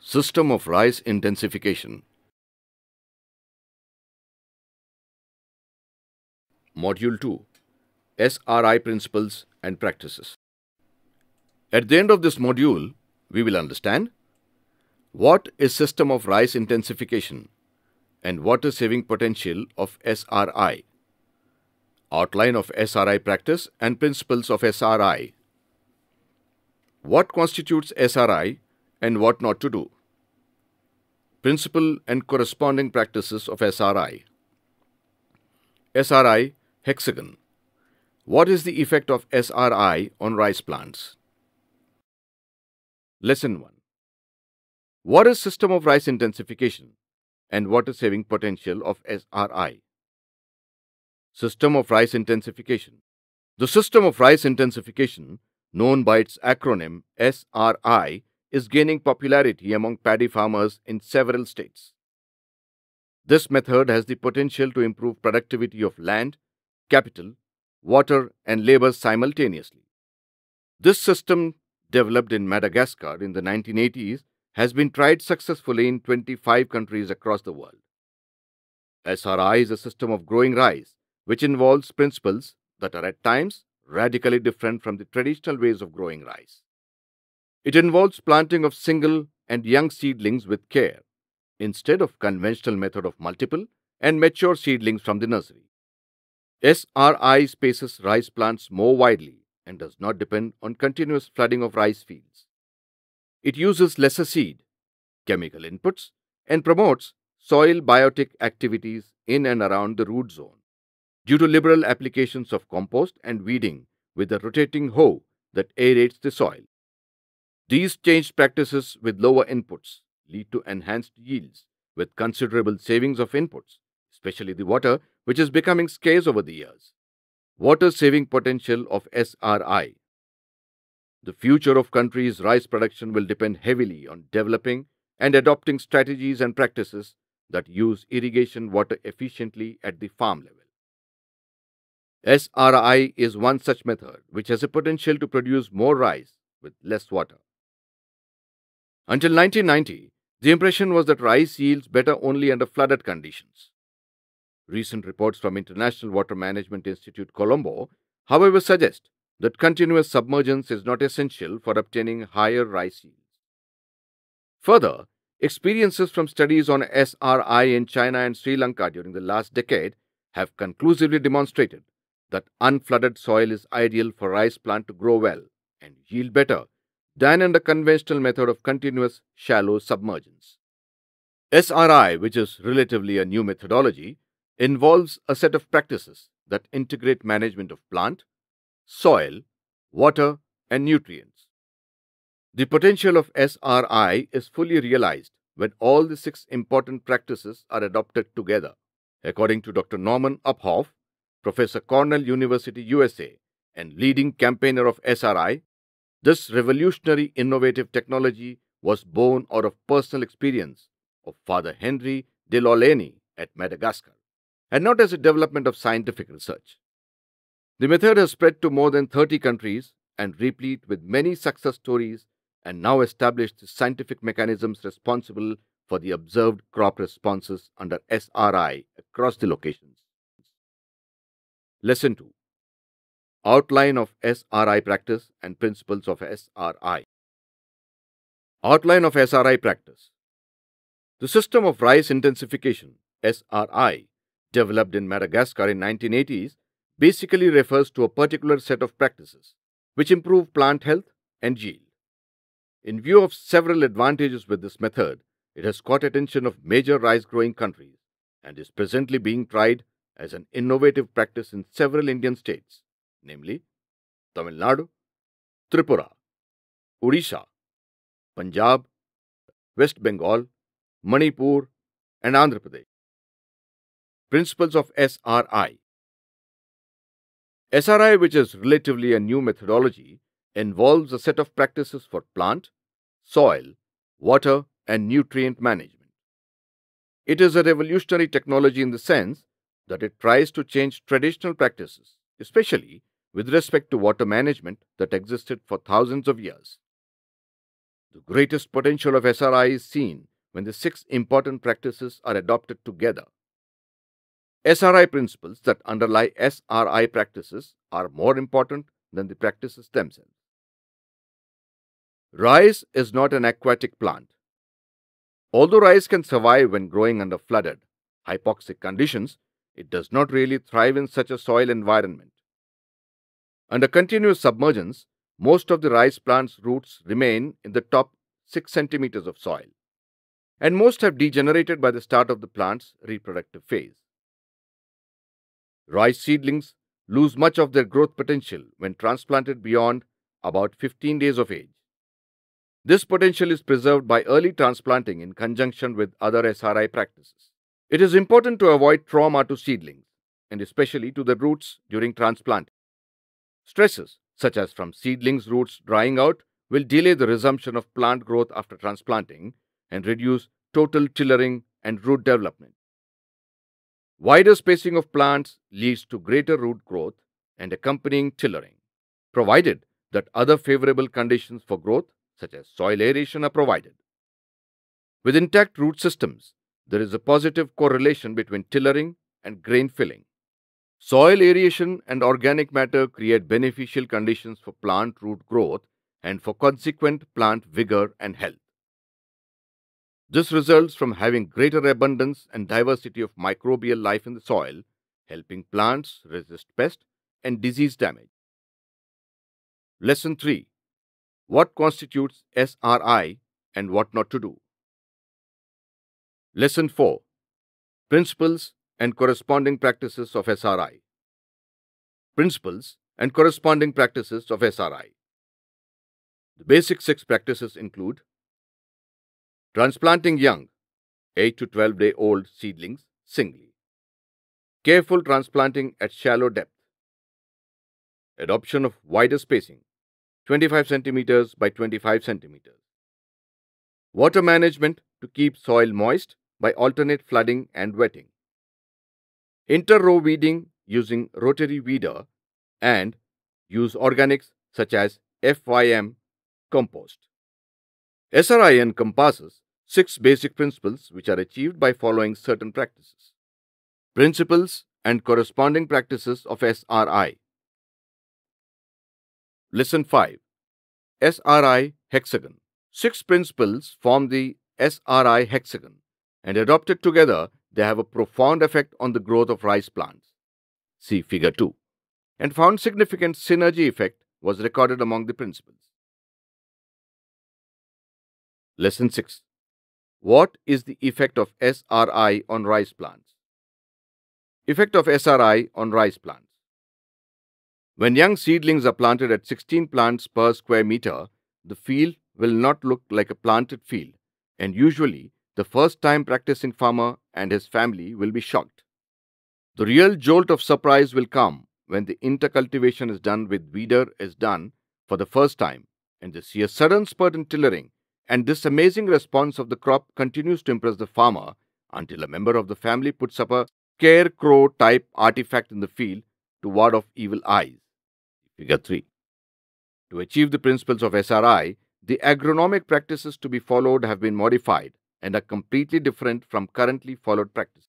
system of rice intensification. Module 2 SRI Principles and Practices At the end of this module, we will understand what is system of rice intensification and what is saving potential of SRI, outline of SRI practice and principles of SRI, what constitutes SRI and what not to do. Principle and corresponding practices of SRI. SRI hexagon. What is the effect of SRI on rice plants? Lesson 1. What is system of rice intensification and what is saving potential of SRI? System of rice intensification. The system of rice intensification, known by its acronym SRI, is gaining popularity among paddy farmers in several states. This method has the potential to improve productivity of land, capital, water and labor simultaneously. This system, developed in Madagascar in the 1980s, has been tried successfully in 25 countries across the world. SRI is a system of growing rice which involves principles that are at times radically different from the traditional ways of growing rice. It involves planting of single and young seedlings with care, instead of conventional method of multiple and mature seedlings from the nursery. SRI spaces rice plants more widely and does not depend on continuous flooding of rice fields. It uses lesser seed, chemical inputs, and promotes soil biotic activities in and around the root zone. Due to liberal applications of compost and weeding with a rotating hoe that aerates the soil. These changed practices with lower inputs lead to enhanced yields with considerable savings of inputs, especially the water, which is becoming scarce over the years. Water saving potential of SRI. The future of countries' rice production will depend heavily on developing and adopting strategies and practices that use irrigation water efficiently at the farm level. SRI is one such method which has a potential to produce more rice with less water. Until 1990, the impression was that rice yields better only under flooded conditions. Recent reports from International Water Management Institute Colombo, however, suggest that continuous submergence is not essential for obtaining higher rice yields. Further, experiences from studies on SRI in China and Sri Lanka during the last decade have conclusively demonstrated that unflooded soil is ideal for rice plant to grow well and yield better than in the conventional method of continuous shallow submergence. SRI, which is relatively a new methodology, involves a set of practices that integrate management of plant, soil, water, and nutrients. The potential of SRI is fully realized when all the six important practices are adopted together, according to Dr. Norman Uphoff, Professor Cornell University, USA, and leading campaigner of SRI this revolutionary innovative technology was born out of personal experience of Father Henry de Loleny at Madagascar, and not as a development of scientific research. The method has spread to more than 30 countries and replete with many success stories and now established the scientific mechanisms responsible for the observed crop responses under SRI across the locations. Lesson 2 Outline of SRI practice and principles of SRI. Outline of SRI practice. The system of rice intensification, SRI, developed in Madagascar in 1980s, basically refers to a particular set of practices which improve plant health and yield. In view of several advantages with this method, it has caught attention of major rice growing countries and is presently being tried as an innovative practice in several Indian states namely Tamil Nadu, Tripura, Odisha, Punjab, West Bengal, Manipur, and Andhra Pradesh. Principles of SRI SRI, which is relatively a new methodology, involves a set of practices for plant, soil, water, and nutrient management. It is a revolutionary technology in the sense that it tries to change traditional practices, especially with respect to water management that existed for thousands of years. The greatest potential of SRI is seen when the six important practices are adopted together. SRI principles that underlie SRI practices are more important than the practices themselves. Rice is not an aquatic plant. Although rice can survive when growing under flooded, hypoxic conditions, it does not really thrive in such a soil environment. Under continuous submergence, most of the rice plant's roots remain in the top 6 centimeters of soil, and most have degenerated by the start of the plant's reproductive phase. Rice seedlings lose much of their growth potential when transplanted beyond about 15 days of age. This potential is preserved by early transplanting in conjunction with other SRI practices. It is important to avoid trauma to seedlings, and especially to the roots during transplant, Stresses, such as from seedlings' roots drying out, will delay the resumption of plant growth after transplanting and reduce total tillering and root development. Wider spacing of plants leads to greater root growth and accompanying tillering, provided that other favorable conditions for growth, such as soil aeration, are provided. With intact root systems, there is a positive correlation between tillering and grain filling. Soil aeration and organic matter create beneficial conditions for plant root growth and for consequent plant vigor and health. This results from having greater abundance and diversity of microbial life in the soil, helping plants resist pest and disease damage. Lesson 3 What constitutes SRI and what not to do? Lesson 4 Principles and corresponding practices of SRI. Principles and corresponding practices of SRI. The basic six practices include transplanting young, 8 to 12 day old seedlings singly, careful transplanting at shallow depth, adoption of wider spacing, 25 centimeters by 25 centimeters, water management to keep soil moist by alternate flooding and wetting inter-row weeding using rotary weeder, and use organics such as FYM compost. SRI encompasses six basic principles which are achieved by following certain practices. Principles and corresponding practices of SRI. Lesson 5 SRI hexagon. Six principles form the SRI hexagon, and adopted together, they have a profound effect on the growth of rice plants. See Figure 2. And found significant synergy effect was recorded among the principles. Lesson 6. What is the effect of SRI on rice plants? Effect of SRI on rice plants. When young seedlings are planted at 16 plants per square meter, the field will not look like a planted field, and usually the first time practicing farmer and his family will be shocked. The real jolt of surprise will come when the intercultivation is done with weeder is done for the first time and they see a sudden spurt in tillering and this amazing response of the crop continues to impress the farmer until a member of the family puts up a scarecrow type artifact in the field to ward off evil eyes. Figure 3. To achieve the principles of SRI, the agronomic practices to be followed have been modified and are completely different from currently followed practices.